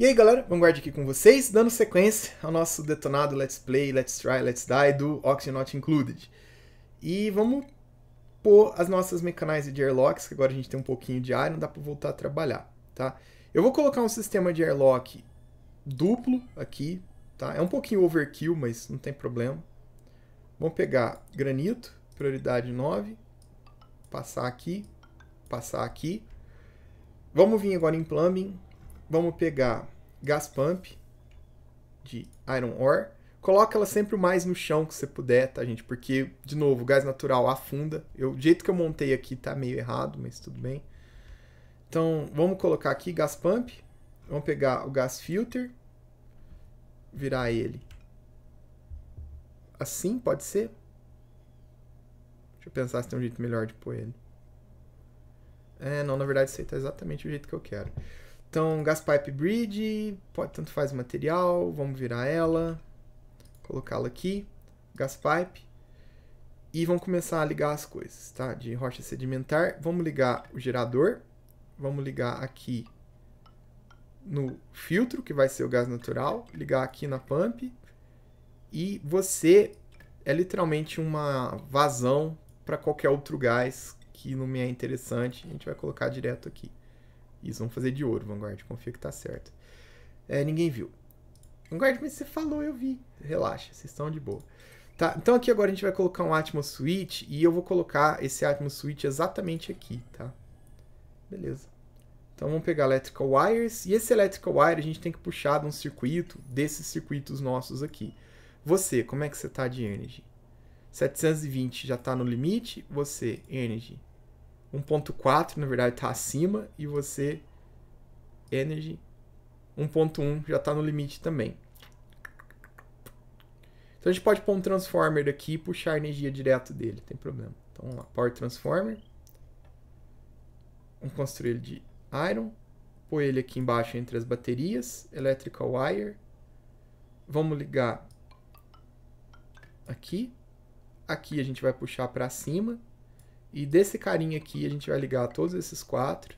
E aí galera, Vanguard aqui com vocês, dando sequência ao nosso detonado Let's Play, Let's Try, Let's Die do Oxygen Not Included. E vamos pôr as nossas mecanais de airlocks, que agora a gente tem um pouquinho de ar, não dá para voltar a trabalhar, tá? Eu vou colocar um sistema de airlock duplo aqui, tá? É um pouquinho overkill, mas não tem problema. Vamos pegar granito, prioridade 9, passar aqui, passar aqui. Vamos vir agora em plumbing, vamos pegar gas pump de iron ore. Coloca ela sempre o mais no chão que você puder, tá, gente? Porque, de novo, o gás natural afunda. Eu, o jeito que eu montei aqui tá meio errado, mas tudo bem. Então, vamos colocar aqui gas pump. Vamos pegar o gas filter. Virar ele assim, pode ser? Deixa eu pensar se tem um jeito melhor de pôr ele. É, não, na verdade isso aí tá exatamente o jeito que eu quero. Então, gas pipe bridge, pode, tanto faz material, vamos virar ela, colocá-la aqui, gas pipe, e vamos começar a ligar as coisas, tá? De rocha sedimentar, vamos ligar o gerador, vamos ligar aqui no filtro, que vai ser o gás natural, ligar aqui na pump, e você é literalmente uma vazão para qualquer outro gás que não me é interessante, a gente vai colocar direto aqui. Isso, vamos fazer de ouro, Vanguard. Confia que tá certo. É, ninguém viu. Vanguard, mas você falou, eu vi. Relaxa, vocês estão de boa. Tá, então aqui agora a gente vai colocar um Atmos Switch e eu vou colocar esse Atmos Switch exatamente aqui, tá? Beleza. Então vamos pegar Electrical Wires e esse Electrical Wire a gente tem que puxar de um circuito, desses circuitos nossos aqui. Você, como é que você tá de energy? 720 já está no limite, você, energy, 1.4, na verdade, está acima e você Energy 1.1 já está no limite também. Então a gente pode pôr um transformer aqui e puxar a energia direto dele, tem problema. Então vamos lá, power transformer. Vamos construir ele de iron. Pôr ele aqui embaixo entre as baterias, electrical wire. Vamos ligar aqui. Aqui a gente vai puxar para cima e desse carinha aqui a gente vai ligar todos esses quatro.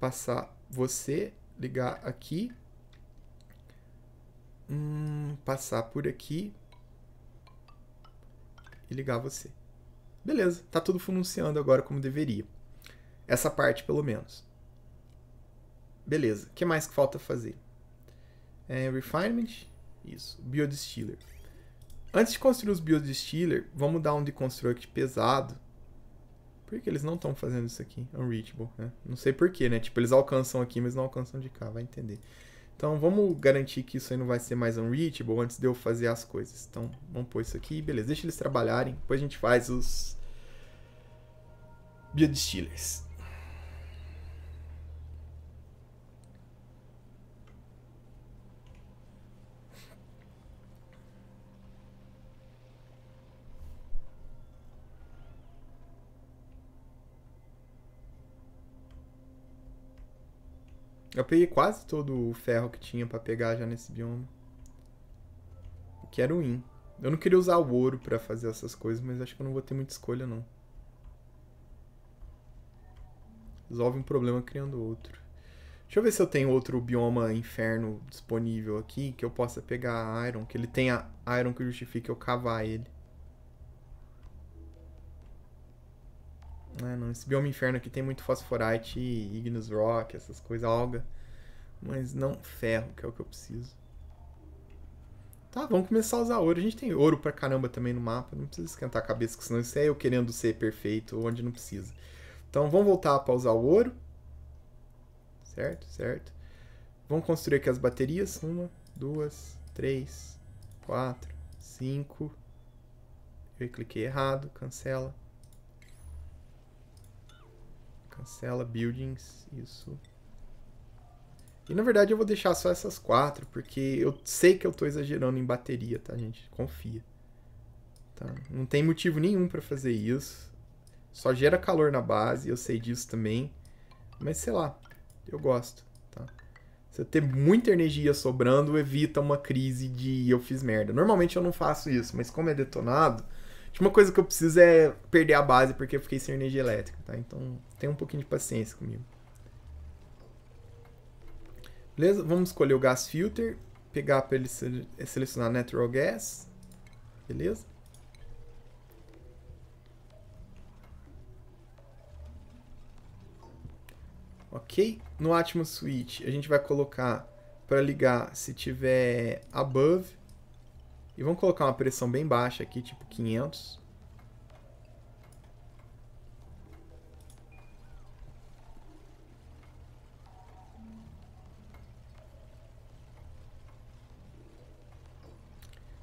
Passar você, ligar aqui. Hum, passar por aqui. E ligar você. Beleza, tá tudo funcionando agora como deveria. Essa parte, pelo menos. Beleza, o que mais que falta fazer? É, refinement, isso, biodistiller. Antes de construir os biodistiller, vamos dar um deconstruct pesado. Por que eles não estão fazendo isso aqui? Unreachable, né? Não sei porquê, né? Tipo, eles alcançam aqui, mas não alcançam de cá, vai entender. Então, vamos garantir que isso aí não vai ser mais unreachable antes de eu fazer as coisas. Então, vamos pôr isso aqui, beleza. Deixa eles trabalharem, depois a gente faz os biodistillers. Eu peguei quase todo o ferro que tinha pra pegar já nesse bioma. que era ruim. Eu não queria usar o ouro pra fazer essas coisas, mas acho que eu não vou ter muita escolha, não. Resolve um problema criando outro. Deixa eu ver se eu tenho outro bioma inferno disponível aqui, que eu possa pegar iron, que ele tenha iron que justifique eu cavar ele. Né? Não, esse bioma inferno aqui tem muito fosforite, ignus rock, essas coisas, alga. Mas não ferro, que é o que eu preciso. Tá, vamos começar a usar ouro. A gente tem ouro pra caramba também no mapa. Não precisa esquentar a cabeça, senão isso é eu querendo ser perfeito onde não precisa. Então vamos voltar pra usar o ouro. Certo, certo. Vamos construir aqui as baterias. Uma, duas, três, quatro, cinco. Eu cliquei errado, cancela. Cancela buildings, isso. E na verdade eu vou deixar só essas quatro, porque eu sei que eu tô exagerando em bateria, tá, gente? Confia. Tá? Não tem motivo nenhum para fazer isso. Só gera calor na base, eu sei disso também. Mas sei lá, eu gosto, tá? Você ter muita energia sobrando evita uma crise de eu fiz merda. Normalmente eu não faço isso, mas como é detonado, Tipo, uma coisa que eu preciso é perder a base, porque eu fiquei sem energia elétrica, tá? Então, tenha um pouquinho de paciência comigo. Beleza? Vamos escolher o gas filter, pegar para ele selecionar natural gas. Beleza? Ok. No Atmos Switch, a gente vai colocar para ligar se tiver above e vamos colocar uma pressão bem baixa aqui, tipo 500.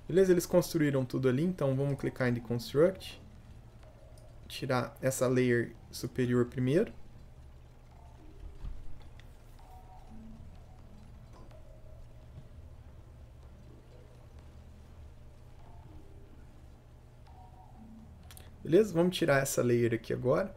Beleza, eles construíram tudo ali, então vamos clicar em Construct. Tirar essa layer superior primeiro. Beleza? Vamos tirar essa layer aqui agora.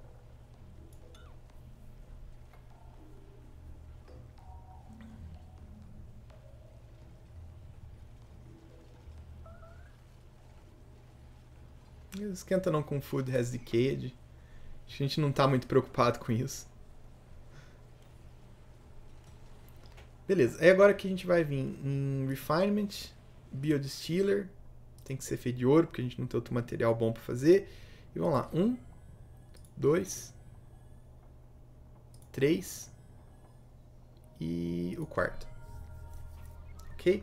Esquenta não com Food Has Decayed. A gente não está muito preocupado com isso. Beleza, é agora que a gente vai vir em Refinement, Biodistiller, tem que ser feito de ouro, porque a gente não tem outro material bom para fazer. E vamos lá. Um, dois, três e o quarto. Ok?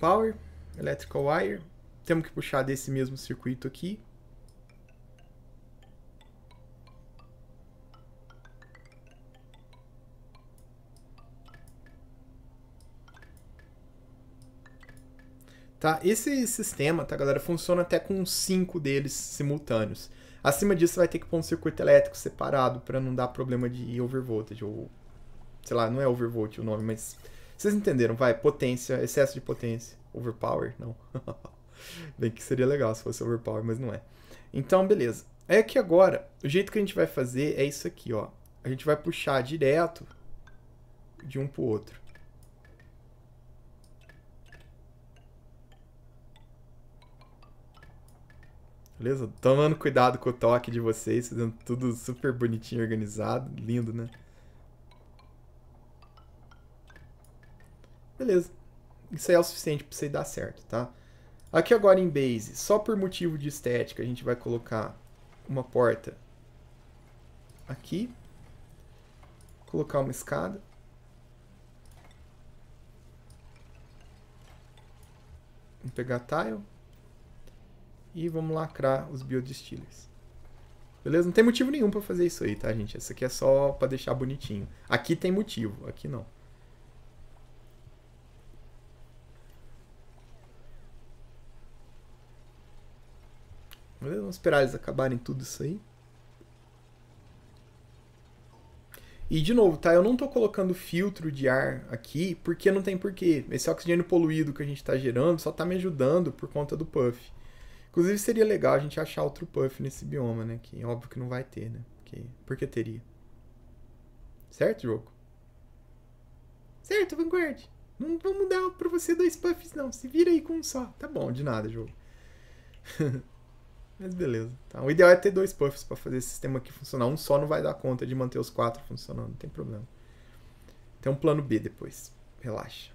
Power, electrical wire. Temos que puxar desse mesmo circuito aqui. Tá? Esse sistema, tá, galera, funciona até com cinco deles simultâneos. Acima disso, vai ter que pôr um circuito elétrico separado para não dar problema de overvoltage, ou sei lá, não é overvolt o nome, mas vocês entenderam, vai, potência, excesso de potência, overpower, não. Bem que seria legal se fosse overpower, mas não é. Então, beleza. É que agora, o jeito que a gente vai fazer é isso aqui, ó. A gente vai puxar direto de um pro outro. Beleza? Tomando cuidado com o toque de vocês, fazendo tudo super bonitinho, organizado. Lindo, né? Beleza. Isso aí é o suficiente para você dar certo, tá? Aqui agora em base, só por motivo de estética, a gente vai colocar uma porta aqui. Colocar uma escada. Vamos pegar tile. E vamos lacrar os build Beleza? Não tem motivo nenhum para fazer isso aí, tá, gente? Essa aqui é só para deixar bonitinho. Aqui tem motivo, aqui não. Beleza? Vamos esperar eles acabarem tudo isso aí. E de novo, tá? Eu não tô colocando filtro de ar aqui porque não tem porquê. Esse oxigênio poluído que a gente tá gerando só tá me ajudando por conta do puff. Inclusive seria legal a gente achar outro puff nesse bioma, né? Que óbvio que não vai ter, né? Porque, porque teria. Certo, jogo? Certo, Vanguard. Não vamos dar pra você dois puffs, não. Se vira aí com um só. Tá bom, de nada, jogo. Mas beleza. Tá. O ideal é ter dois puffs pra fazer esse sistema aqui funcionar. Um só não vai dar conta de manter os quatro funcionando, não tem problema. Tem um plano B depois. Relaxa.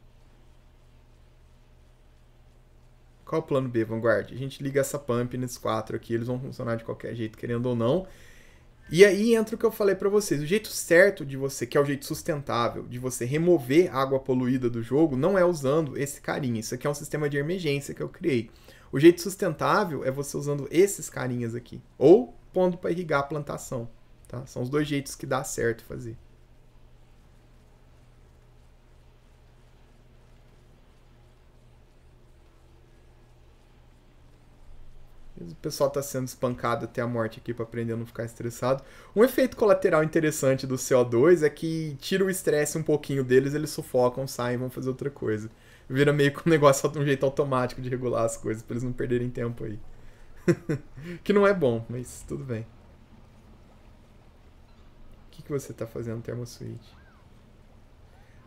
Qual é o plano B, Vanguard? A gente liga essa pump nesses quatro aqui, eles vão funcionar de qualquer jeito, querendo ou não. E aí entra o que eu falei para vocês. O jeito certo de você, que é o jeito sustentável, de você remover água poluída do jogo, não é usando esse carinha. Isso aqui é um sistema de emergência que eu criei. O jeito sustentável é você usando esses carinhas aqui. Ou pondo para irrigar a plantação. Tá? São os dois jeitos que dá certo fazer. o pessoal tá sendo espancado até a morte aqui para aprender a não ficar estressado. Um efeito colateral interessante do CO2 é que tira o estresse um pouquinho deles, eles sufocam, saem, vão fazer outra coisa. Vira meio que um negócio um jeito automático de regular as coisas para eles não perderem tempo aí. que não é bom, mas tudo bem. O que, que você tá fazendo, termosuite?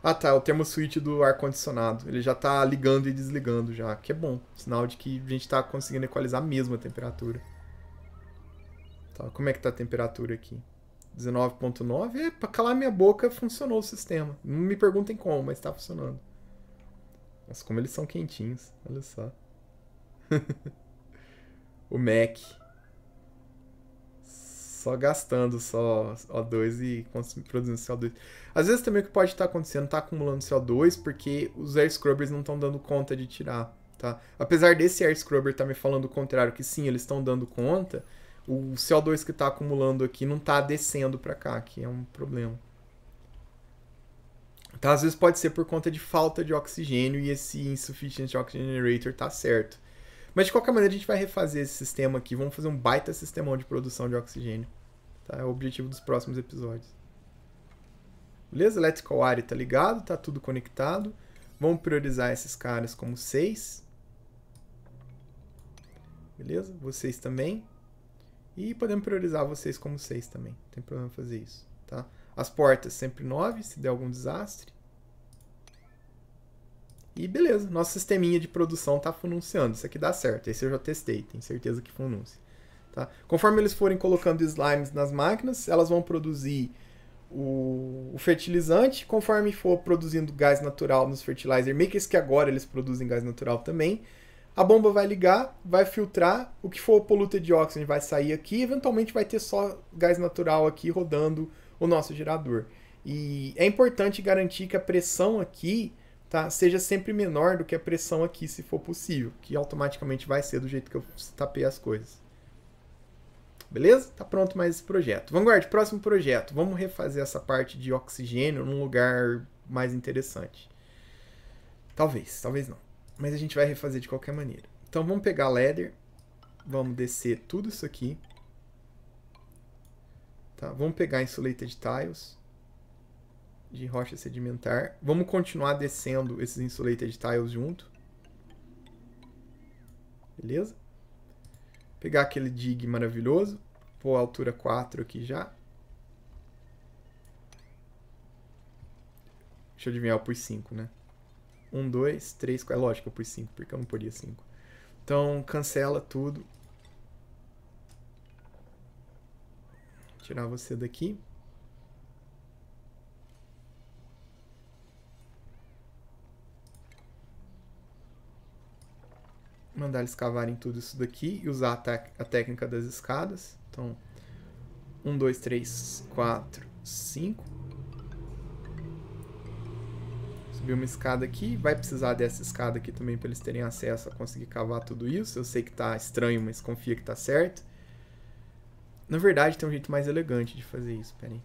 Ah tá, o termo switch do ar-condicionado. Ele já tá ligando e desligando já, que é bom. Sinal de que a gente tá conseguindo equalizar mesmo a temperatura. Tá, como é que tá a temperatura aqui? 19.9 é pra calar minha boca, funcionou o sistema. Não me perguntem como, mas tá funcionando. Nossa, como eles são quentinhos, olha só. o Mac só gastando só O2 e produzindo CO2. Às vezes também o que pode estar tá acontecendo, tá acumulando CO2 porque os air scrubbers não estão dando conta de tirar, tá? Apesar desse air scrubber estar tá me falando o contrário, que sim, eles estão dando conta, o CO2 que está acumulando aqui não está descendo para cá, que é um problema. Tá? Às vezes pode ser por conta de falta de oxigênio e esse insuficiente oxygen generator tá certo. Mas de qualquer maneira a gente vai refazer esse sistema aqui, vamos fazer um baita sistemão de produção de oxigênio. Tá? É o objetivo dos próximos episódios. Beleza? Electrical Area tá ligado, tá tudo conectado. Vamos priorizar esses caras como 6. Beleza? Vocês também. E podemos priorizar vocês como 6 também. Não tem problema fazer isso, tá? As portas sempre 9, se der algum desastre. E beleza, nosso sisteminha de produção tá funcionando. Isso aqui dá certo. Esse eu já testei, tenho certeza que funciona. Tá? Conforme eles forem colocando slimes nas máquinas, elas vão produzir o, o, fertilizante. Conforme for produzindo gás natural nos fertilizer makers, que agora eles produzem gás natural também, a bomba vai ligar, vai filtrar. O que for polluted de oxygen vai sair aqui. eventualmente vai ter só gás natural aqui rodando o nosso gerador. E é importante garantir que a pressão aqui tá? seja sempre menor do que a pressão aqui, se for possível, que automaticamente vai ser do jeito que eu tapei as coisas. Beleza? Tá pronto mais esse projeto. Vanguard, próximo projeto. Vamos refazer essa parte de oxigênio num lugar mais interessante. Talvez, talvez não. Mas a gente vai refazer de qualquer maneira. Então vamos pegar leather, vamos descer tudo isso aqui. Tá? Vamos pegar insulated tiles de rocha sedimentar. Vamos continuar descendo esses insulated tiles junto. Beleza? Pegar aquele dig maravilhoso. Vou à altura 4 aqui já. Deixa eu adivinhar, eu pus 5, né? 1, 2, 3, 4. É lógico que eu pus 5, porque eu não podia 5. Então, cancela tudo. tirar você daqui. mandar eles cavarem tudo isso daqui e usar a, a técnica das escadas. Então, 1, 2, 3, 4, 5. Subir uma escada aqui. Vai precisar dessa escada aqui também para eles terem acesso a conseguir cavar tudo isso. Eu sei que está estranho, mas confia que está certo. Na verdade, tem um jeito mais elegante de fazer isso. Pera aí.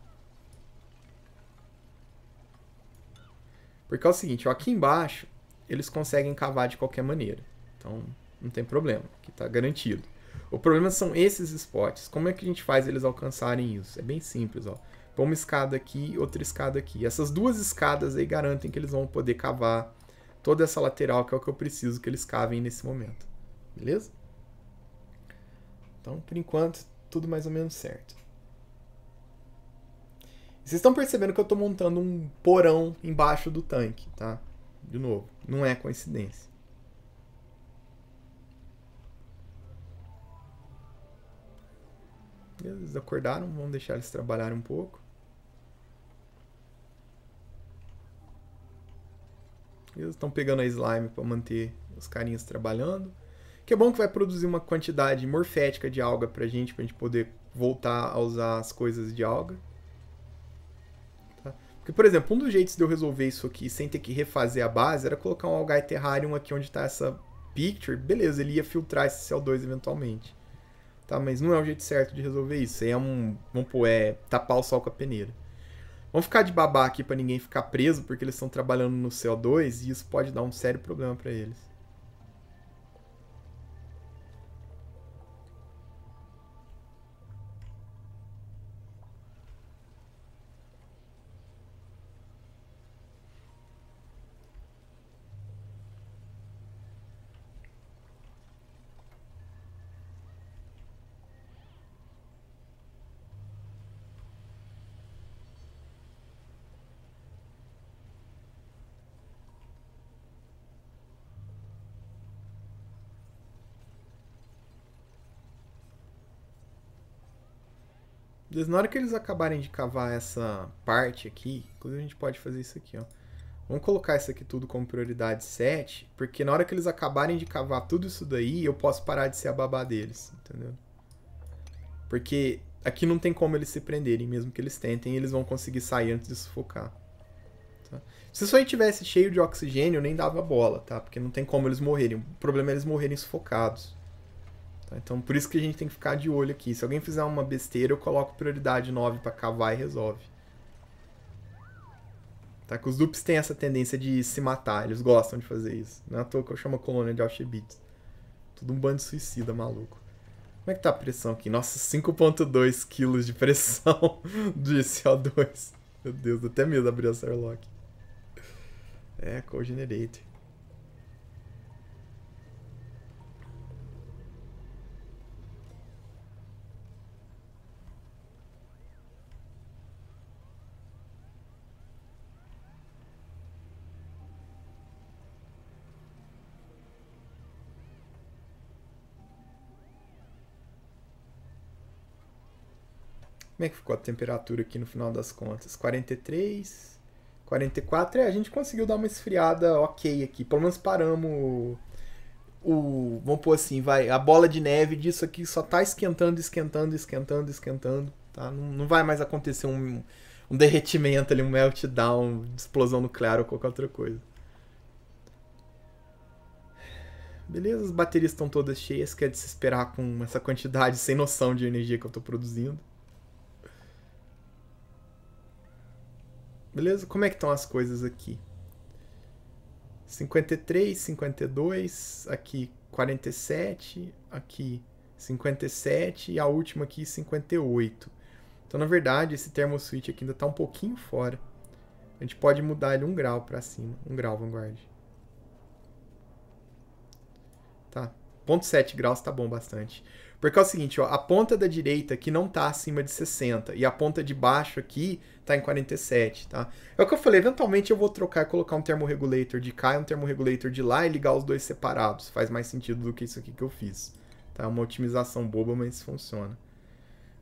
Porque é o seguinte, ó, aqui embaixo eles conseguem cavar de qualquer maneira. Então, não tem problema, que está garantido. O problema são esses spots. Como é que a gente faz eles alcançarem isso? É bem simples, ó. Põe uma escada aqui, outra escada aqui. Essas duas escadas aí garantem que eles vão poder cavar toda essa lateral, que é o que eu preciso que eles cavem nesse momento. Beleza? Então, por enquanto, tudo mais ou menos certo. Vocês estão percebendo que eu estou montando um porão embaixo do tanque, tá? De novo, não é coincidência. eles acordaram, vamos deixar eles trabalhar um pouco. Eles estão pegando a slime para manter os carinhas trabalhando. Que é bom que vai produzir uma quantidade morfética de alga pra gente, pra gente poder voltar a usar as coisas de alga. Tá? Porque, por exemplo, um dos jeitos de eu resolver isso aqui sem ter que refazer a base era colocar um algae terrarium aqui onde tá essa picture. Beleza, ele ia filtrar esse CO2 eventualmente. Tá? Mas não é o jeito certo de resolver isso. É um. Vamos pôr, é tapar o sol com a peneira. Vamos ficar de babá aqui para ninguém ficar preso, porque eles estão trabalhando no CO2 e isso pode dar um sério problema para eles. na hora que eles acabarem de cavar essa parte aqui, inclusive a gente pode fazer isso aqui, ó. Vamos colocar isso aqui tudo como prioridade 7, porque na hora que eles acabarem de cavar tudo isso daí, eu posso parar de ser a babá deles, entendeu? Porque aqui não tem como eles se prenderem, mesmo que eles tentem, eles vão conseguir sair antes de sufocar. Tá? Se isso aí tivesse cheio de oxigênio, eu nem dava bola, tá? Porque não tem como eles morrerem. O problema é eles morrerem sufocados. Tá? Então, por isso que a gente tem que ficar de olho aqui. Se alguém fizer uma besteira, eu coloco prioridade 9 para cavar e resolve. Tá? Que os dupes têm essa tendência de se matar, eles gostam de fazer isso. Não é à toa que eu chamo a colônia de Auschwitz. Tudo um bando de suicida maluco. Como é que tá a pressão aqui? Nossa, 5.2 quilos de pressão de CO2. Meu Deus, até medo abrir a airlock. É, cogenerator. Como é que ficou a temperatura aqui no final das contas? 43, 44. É, a gente conseguiu dar uma esfriada ok aqui. Pelo menos paramos o, vamos pôr assim, vai, a bola de neve disso aqui só tá esquentando, esquentando, esquentando, esquentando, tá? Não, não vai mais acontecer um, um derretimento ali, um meltdown, explosão nuclear ou qualquer outra coisa. Beleza, as baterias estão todas cheias, que é de se esperar com essa quantidade sem noção de energia que eu estou produzindo. Beleza? Como é que estão as coisas aqui? 53, 52, aqui 47, aqui 57 e a última aqui 58. Então, na verdade, esse termosuite switch aqui ainda está um pouquinho fora. A gente pode mudar ele um grau para cima, um grau vanguard. Tá, 0.7 graus está bom bastante. Porque é o seguinte, ó, a ponta da direita aqui não tá acima de 60 e a ponta de baixo aqui tá em 47, tá? É o que eu falei, eventualmente eu vou trocar e colocar um termorregulator de cá e um termorregulator de lá e ligar os dois separados. Faz mais sentido do que isso aqui que eu fiz. Tá? É uma otimização boba, mas funciona.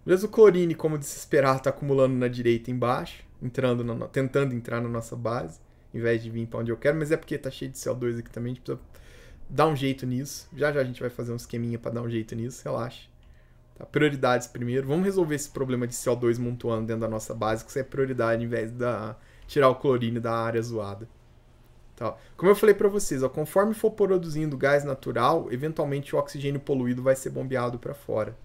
Mas o clorine, como desesperado, está tá acumulando na direita embaixo, entrando tentando entrar na nossa base, em vez de vir para onde eu quero, mas é porque tá cheio de CO2 aqui também, a gente precisa dar um jeito nisso. Já já a gente vai fazer um esqueminha para dar um jeito nisso, relaxa. Tá? Prioridades primeiro. Vamos resolver esse problema de CO2 montuando dentro da nossa base, que isso é prioridade em vez da tirar o clorine da área zoada. Tá? Como eu falei para vocês, ó, conforme for produzindo gás natural, eventualmente o oxigênio poluído vai ser bombeado para fora.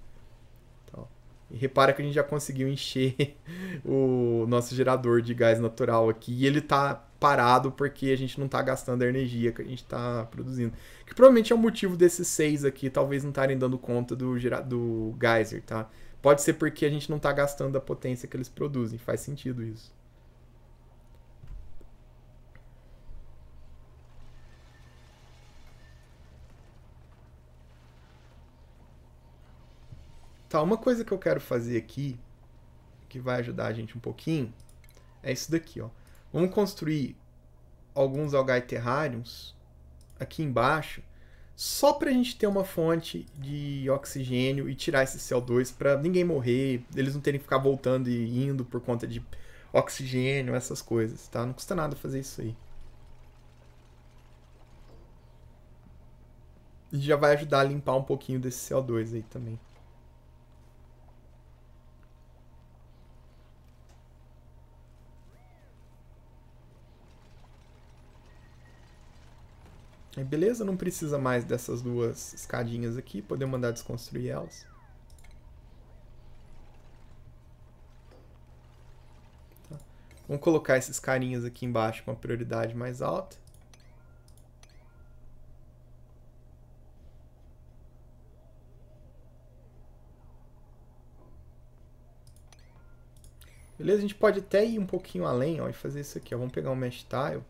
E repara que a gente já conseguiu encher o nosso gerador de gás natural aqui. E ele está parado porque a gente não está gastando a energia que a gente está produzindo. Que provavelmente é o motivo desses seis aqui talvez não estarem dando conta do, do geyser, tá? Pode ser porque a gente não está gastando a potência que eles produzem. Faz sentido isso. Tá, uma coisa que eu quero fazer aqui, que vai ajudar a gente um pouquinho, é isso daqui, ó. Vamos construir alguns algae terrariums aqui embaixo, só para a gente ter uma fonte de oxigênio e tirar esse CO2 para ninguém morrer, eles não terem que ficar voltando e indo por conta de oxigênio, essas coisas, tá? Não custa nada fazer isso aí. E já vai ajudar a limpar um pouquinho desse CO2 aí também. É, beleza, não precisa mais dessas duas escadinhas aqui, poder mandar desconstruir elas. Tá. Vamos colocar esses carinhas aqui embaixo com a prioridade mais alta. Beleza? A gente pode até ir um pouquinho além ó, e fazer isso aqui. Ó. Vamos pegar um mesh tile,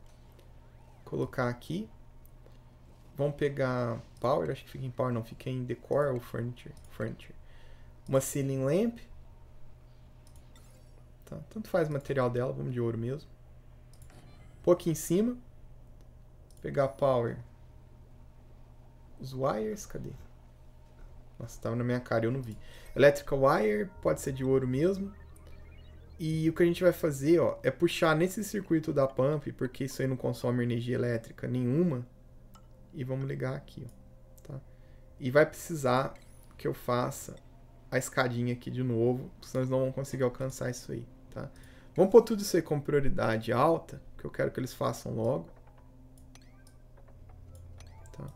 colocar aqui. Vamos pegar Power, acho que fica em Power, não, fica em Decor ou Furniture. furniture. Uma Ceiling Lamp. Tá, tanto faz o material dela, vamos de ouro mesmo. Pôr aqui em cima. Pegar Power. Os wires, cadê? Nossa, tava na minha cara, eu não vi. Electrical Wire, pode ser de ouro mesmo. E o que a gente vai fazer, ó, é puxar nesse circuito da pump, porque isso aí não consome energia elétrica nenhuma e vamos ligar aqui. Ó, tá? E vai precisar que eu faça a escadinha aqui de novo, senão eles não vão conseguir alcançar isso aí. Tá? Vamos pôr tudo isso aí com prioridade alta, que eu quero que eles façam logo. Tá?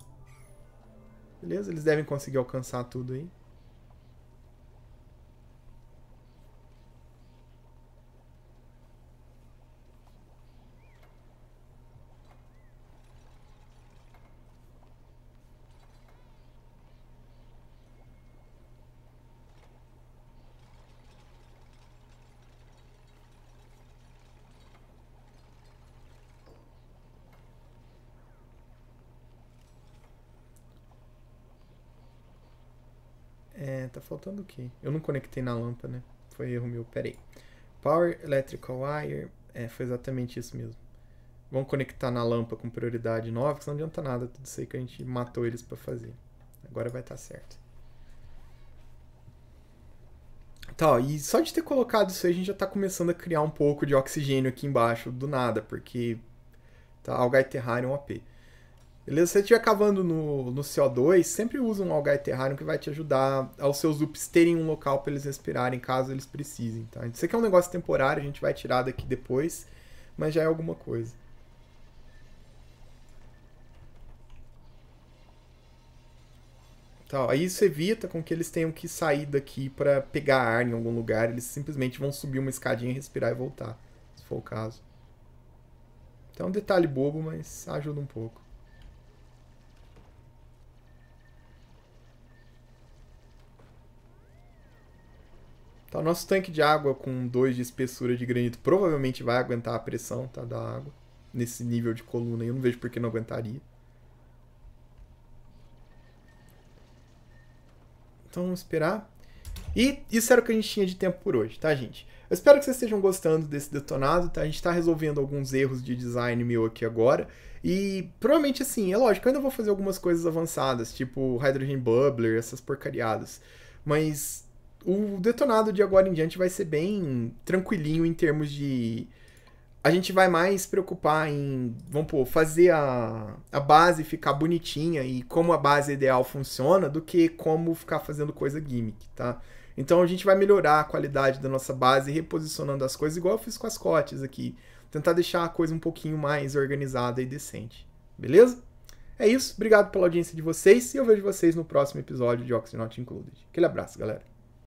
Beleza? Eles devem conseguir alcançar tudo aí. tá faltando o quê? Eu não conectei na lâmpada, né? Foi erro meu, peraí. Power Electrical Wire, é, foi exatamente isso mesmo. Vamos conectar na lâmpada com prioridade 9, que não adianta nada, tudo isso aí que a gente matou eles para fazer. Agora vai estar tá certo. Tá, ó, e só de ter colocado isso aí, a gente já tá começando a criar um pouco de oxigênio aqui embaixo, do nada, porque tá, Algae é Terrarium é AP. Beleza? Se você estiver cavando no, no CO2, sempre usa um algae terrarium que vai te ajudar aos seus ups terem um local para eles respirarem caso eles precisem, tá? Isso aqui é um negócio temporário, a gente vai tirar daqui depois, mas já é alguma coisa. Então, aí isso evita com que eles tenham que sair daqui para pegar ar em algum lugar, eles simplesmente vão subir uma escadinha, respirar e voltar, se for o caso. Então é um detalhe bobo, mas ajuda um pouco. Tá, o então, nosso tanque de água com 2 de espessura de granito provavelmente vai aguentar a pressão tá, da água nesse nível de coluna. Eu não vejo por que não aguentaria. Então, vamos esperar. E isso era o que a gente tinha de tempo por hoje, tá, gente? Eu espero que vocês estejam gostando desse detonado, tá? A gente tá resolvendo alguns erros de design meu aqui agora. E provavelmente, assim, é lógico, eu ainda vou fazer algumas coisas avançadas, tipo Hydrogen Bubbler, essas porcariadas. Mas o detonado de agora em diante vai ser bem tranquilinho em termos de. A gente vai mais preocupar em, vamos pôr, fazer a, a base ficar bonitinha e como a base ideal funciona do que como ficar fazendo coisa gimmick, tá? Então a gente vai melhorar a qualidade da nossa base reposicionando as coisas, igual eu fiz com as cotes aqui. Tentar deixar a coisa um pouquinho mais organizada e decente. Beleza? É isso. Obrigado pela audiência de vocês e eu vejo vocês no próximo episódio de Oxygen Not Included. Aquele abraço, galera.